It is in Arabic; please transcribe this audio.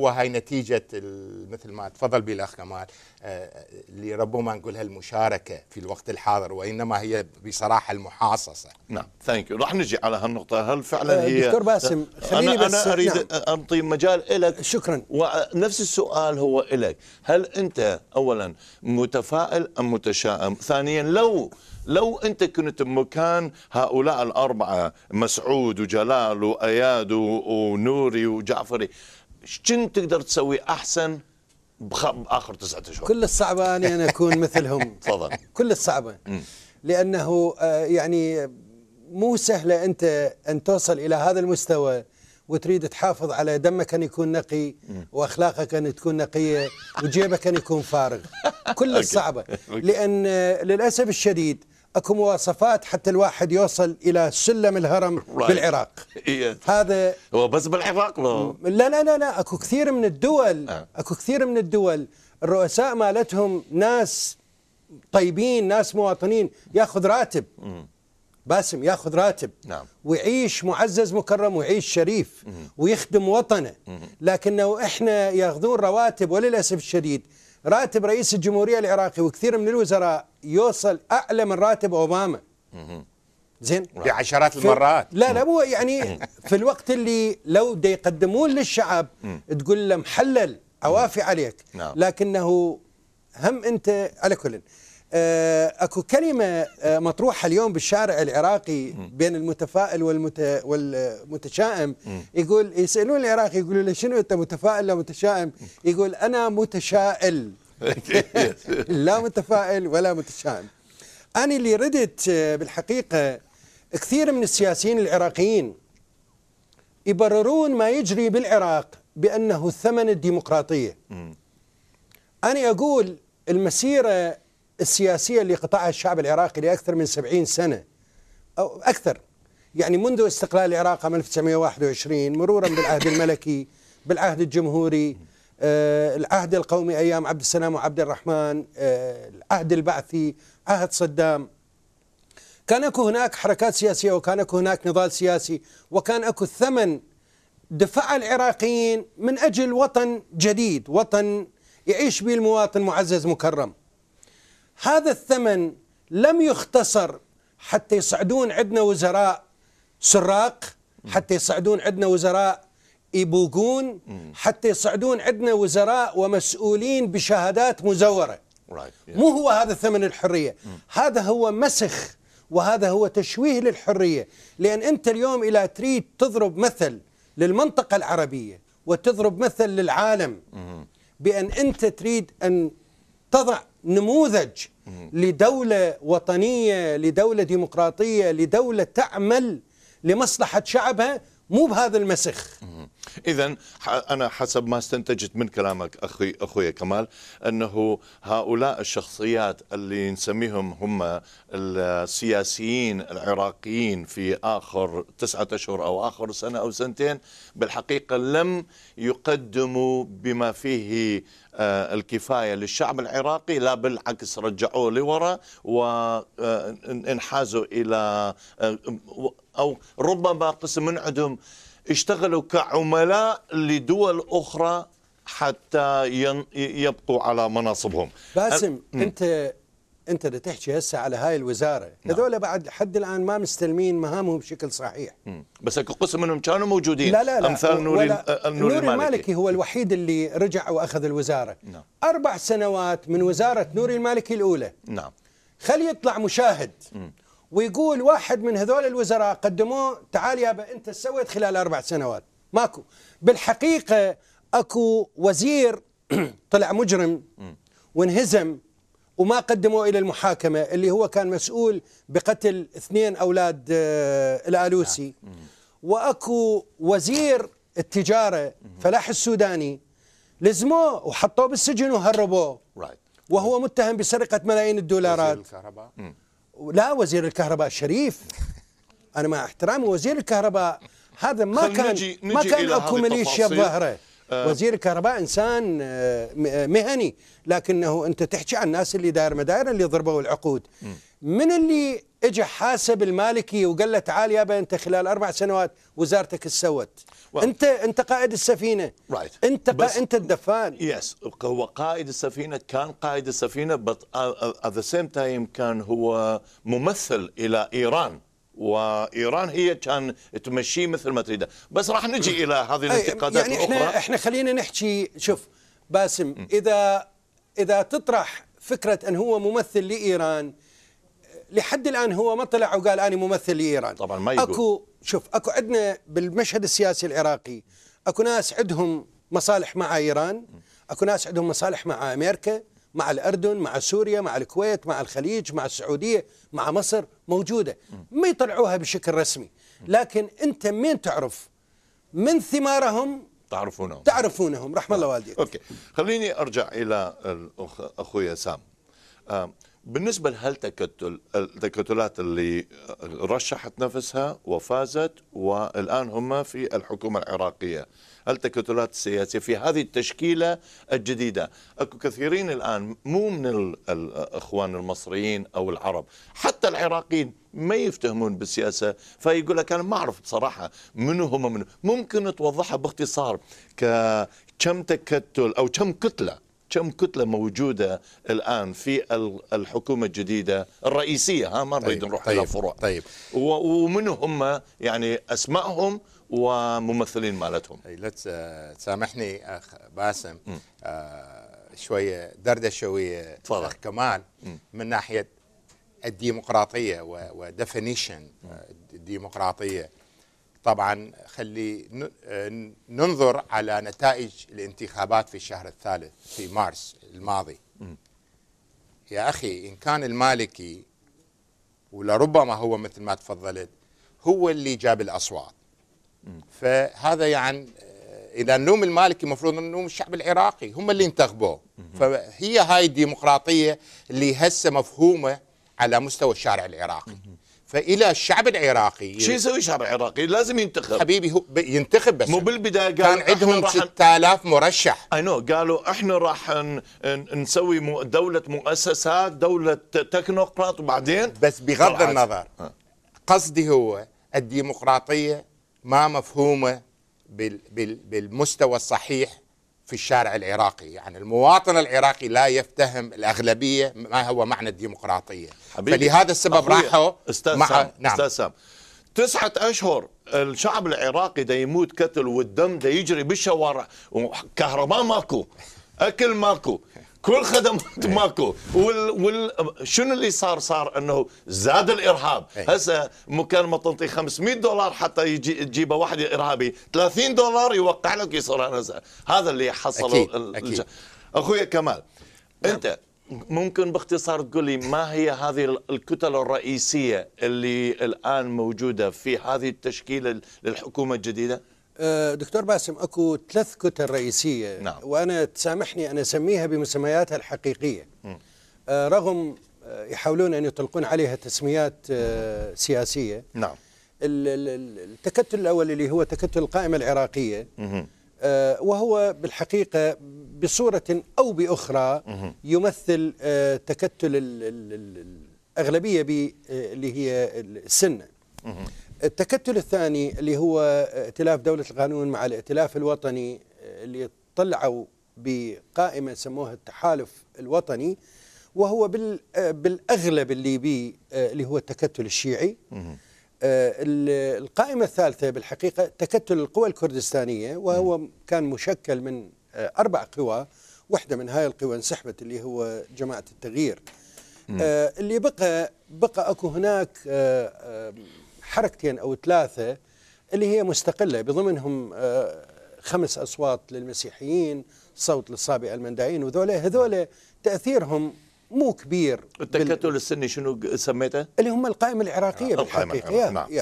وهي نتيجة مثل ما تفضل به الأخ كمال آه، اللي ربما نقولها المشاركة في الوقت الحاضر وإنما هي بصراحة المحاصصة نعم ثانك يو راح نجي على هالنقطة هل فعلا آه، هي دكتور باسم خليني أنا, بس أنا أريد نعم. أنطي مجال لك شكرا ونفس السؤال هو لك هل أنت أولا متفائل أم متشائم ثانيا لو لو انت كنت بمكان هؤلاء الاربعه مسعود وجلال واياد ونوري وجعفري شن تقدر تسوي احسن باخر تسعة اشهر كل الصعبه اني يعني انا اكون مثلهم تفضل كل الصعبه لانه آه، يعني مو سهله انت ان توصل الى هذا المستوى وتريد تحافظ على دمك ان يكون نقي واخلاقك ان تكون نقيه وجيبك ان يكون فارغ كل الصعبه لان آه، للاسف الشديد اكو مواصفات حتى الواحد يوصل الى سلم الهرم right. بالعراق yes. هذا هو بس بالعراق لا لا لا لا اكو كثير من الدول uh. اكو كثير من الدول الرؤساء مالتهم ناس طيبين ناس مواطنين ياخذ راتب mm. باسم ياخذ راتب نعم. ويعيش معزز مكرم ويعيش شريف مه. ويخدم وطنه مه. لكنه احنا ياخذون رواتب وللاسف الشديد راتب رئيس الجمهورية العراقي وكثير من الوزراء يوصل أعلى من راتب أوباما زين بعشرات المرات لا لا هو يعني في الوقت اللي لو دا يقدمون للشعب تقول له محلل اوافي عليك نعم. لكنه هم أنت على كل آه، اكو كلمه آه، مطروحه اليوم بالشارع العراقي بين المتفائل والمت... والمتشائم يقول يسالون العراقي يقولوا له شنو انت متفائل ولا متشائم؟ يقول انا متشائل لا متفائل ولا متشائم. انا اللي ردت آه، بالحقيقه كثير من السياسيين العراقيين يبررون ما يجري بالعراق بانه ثمن الديمقراطيه. انا اقول المسيره السياسية اللي قطعها الشعب العراقي لأكثر من 70 سنة أو أكثر يعني منذ استقلال العراق عام 1921 مرورا بالعهد الملكي بالعهد الجمهوري آه العهد القومي أيام عبد السلام وعبد الرحمن آه العهد البعثي عهد صدام كان اكو هناك حركات سياسيه وكان اكو هناك نضال سياسي وكان اكو ثمن دفع العراقيين من اجل وطن جديد، وطن يعيش به المواطن معزز مكرم. هذا الثمن لم يختصر حتى يصعدون عندنا وزراء سراق حتى يصعدون عندنا وزراء يبوقون حتى يصعدون عندنا وزراء ومسؤولين بشهادات مزوره مو هو هذا ثمن الحريه هذا هو مسخ وهذا هو تشويه للحريه لان انت اليوم اذا تريد تضرب مثل للمنطقه العربيه وتضرب مثل للعالم بان انت تريد ان تضع نموذج لدولة وطنية لدولة ديمقراطية لدولة تعمل لمصلحة شعبها مو بهذا المسخ اذا انا حسب ما استنتجت من كلامك اخي اخويا كمال انه هؤلاء الشخصيات اللي نسميهم هم السياسيين العراقيين في اخر تسعة اشهر او اخر سنه او سنتين بالحقيقه لم يقدموا بما فيه آه، الكفايه للشعب العراقي لا بالعكس رجعوه لورا وانحازوا آه، الى آه، أو ربما قسم من عندهم اشتغلوا كعملاء لدول أخرى حتى يبقوا على مناصبهم باسم أ... أنت أنت اللي تحكي هسه على هاي الوزارة نعم. هذول بعد حد الآن ما مستلمين مهامهم بشكل صحيح مم. بس اكو قسم منهم كانوا موجودين لا لا لا أمثال آه، نوري, نوري المالكي. المالكي هو الوحيد اللي رجع وأخذ الوزارة نعم. أربع سنوات من وزارة نوري المالكي الأولى نعم خلي يطلع مشاهد مم. ويقول واحد من هذول الوزراء قدموه تعال يابا انت سويت خلال اربع سنوات ماكو بالحقيقه اكو وزير طلع مجرم وانهزم وما قدموا الى المحاكمه اللي هو كان مسؤول بقتل اثنين اولاد آه، الالوسي نعم. واكو وزير التجاره فلاح السوداني لزموه وحطوه بالسجن وهربوه وهو متهم بسرقه ملايين الدولارات لا وزير الكهرباء الشريف انا مع احترامي وزير الكهرباء هذا ما كان نجي نجي ما كان اكو ميليشيا بظهره أه وزير الكهرباء انسان آه، آه، مهني لكنه انت تحكي عن الناس اللي داير مداير اللي ضربوا العقود م. من اللي اجى حاسب المالكي وقال له تعال يابا انت خلال اربع سنوات وزارتك سوت well, انت انت قائد السفينه right. انت بس, انت الدفان يس yes. هو قائد السفينه كان قائد السفينه بس ات ذا سيم تايم كان هو ممثل الى ايران وايران هي كان تمشيه مثل ما تريده بس راح نجي الى هذه الانتقادات يعني الاخرى احنا احنا خلينا نحكي شوف باسم اذا اذا تطرح فكره ان هو ممثل لايران لحد الان هو ما طلع وقال انا ممثل لايران طبعا ما يقول اكو شوف اكو عندنا بالمشهد السياسي العراقي اكو ناس عندهم مصالح مع ايران اكو ناس عندهم مصالح مع امريكا مع الاردن مع سوريا مع الكويت مع الخليج مع السعوديه مع مصر موجوده ما يطلعوها بشكل رسمي لكن انت من تعرف من ثمارهم تعرفونهم تعرفونهم رحم الله آه. والديك اوكي خليني ارجع الى اخويا سام آه، بالنسبة لهالتكتل التكتلات اللي رشحت نفسها وفازت والآن هم في الحكومة العراقية التكتلات السياسية في هذه التشكيلة الجديدة أكو كثيرين الآن مو من الأخوان المصريين أو العرب حتى العراقيين ما يفتهمون بالسياسة فيقول لك أنا ما أعرف بصراحة منو هم منو ممكن توضحها باختصار كم تكتل أو كم كتلة كم كتله موجوده الان في الحكومه الجديده الرئيسيه ها ما نريد طيب نروح طيب الى فروع طيب ومن هم يعني اسمائهم وممثلين مالتهم لا طيب، آه، تسامحني اخ باسم آه شويه دردشويه اخ كمال من ناحيه الديمقراطيه وديفينيشن آه، الديمقراطيه طبعا خلي آه، ننظر على نتائج الانتخابات في الشهر الثالث في مارس الماضي يا أخي إن كان المالكي ولربما هو مثل ما تفضلت هو اللي جاب الأصوات فهذا يعني آه، إذا نلوم المالكي المفروض نلوم الشعب العراقي هم اللي انتخبوه فهي هاي الديمقراطية اللي هسه مفهومة على مستوى الشارع العراقي فالى الشعب العراقي شو يسوي الشعب العراقي؟ لازم ينتخب حبيبي هو ينتخب بس مو بالبدايه قال كان عندهم 6000 مرشح اي نو قالوا احنا راح نسوي دوله مؤسسات دوله تكنوقراط وبعدين بس بغض النظر آه. قصدي هو الديمقراطيه ما مفهومه بالمستوى الصحيح في الشارع العراقي يعني المواطن العراقي لا يفتهم الأغلبية ما هو معنى الديمقراطية حبيبي فلهذا السبب راحوا استاذ مع... سام نعم. استاذ سام تسعة أشهر الشعب العراقي دا يموت كتل والدم دا يجري بالشوارع وكهرباء ماكو أكل ماكو كل خدمات إيه. ماكو وال, وال... شنو اللي صار صار انه زاد الارهاب إيه. هسه مكان ما تنطي 500 دولار حتى يجي تجيبه واحد ارهابي 30 دولار يوقع لك يصير هذا اللي حصل أكيد. أكيد. اخويا كمال نعم. انت ممكن باختصار تقول لي ما هي هذه الكتل الرئيسيه اللي الان موجوده في هذه التشكيله للحكومه الجديده؟ أه، دكتور باسم اكو ثلاث كتل رئيسيه نعم. وانا تسامحني انا اسميها بمسمياتها الحقيقيه م. أه، رغم أه، يحاولون ان يطلقون عليها تسميات سياسيه نعم التكتل الاول اللي هو تكتل القائمه العراقيه م. وهو بالحقيقه بصوره او باخرى يمثل تكتل الاغلبيه اللي هي السنه التكتل الثاني اللي هو ائتلاف دولة القانون مع الائتلاف الوطني آه، اللي طلعوا بقائمة سموها التحالف الوطني وهو آه، بالأغلب الليبي آه، اللي هو التكتل الشيعي القائمة الثالثة بالحقيقة تكتل القوى الكردستانية وهو كان مشكل من أربع قوى واحدة من هاي القوى انسحبت اللي هو جماعة التغيير اللي بقى بقى اكو هناك حركتين أو ثلاثة اللي هي مستقلة بضمنهم آه، خمس أصوات للمسيحيين صوت للصابئة المندائين وذولا هذول تأثيرهم مو كبير التكتل السني شنو سميته؟ اللي هم القائمة العراقية بالحقيقة نعم.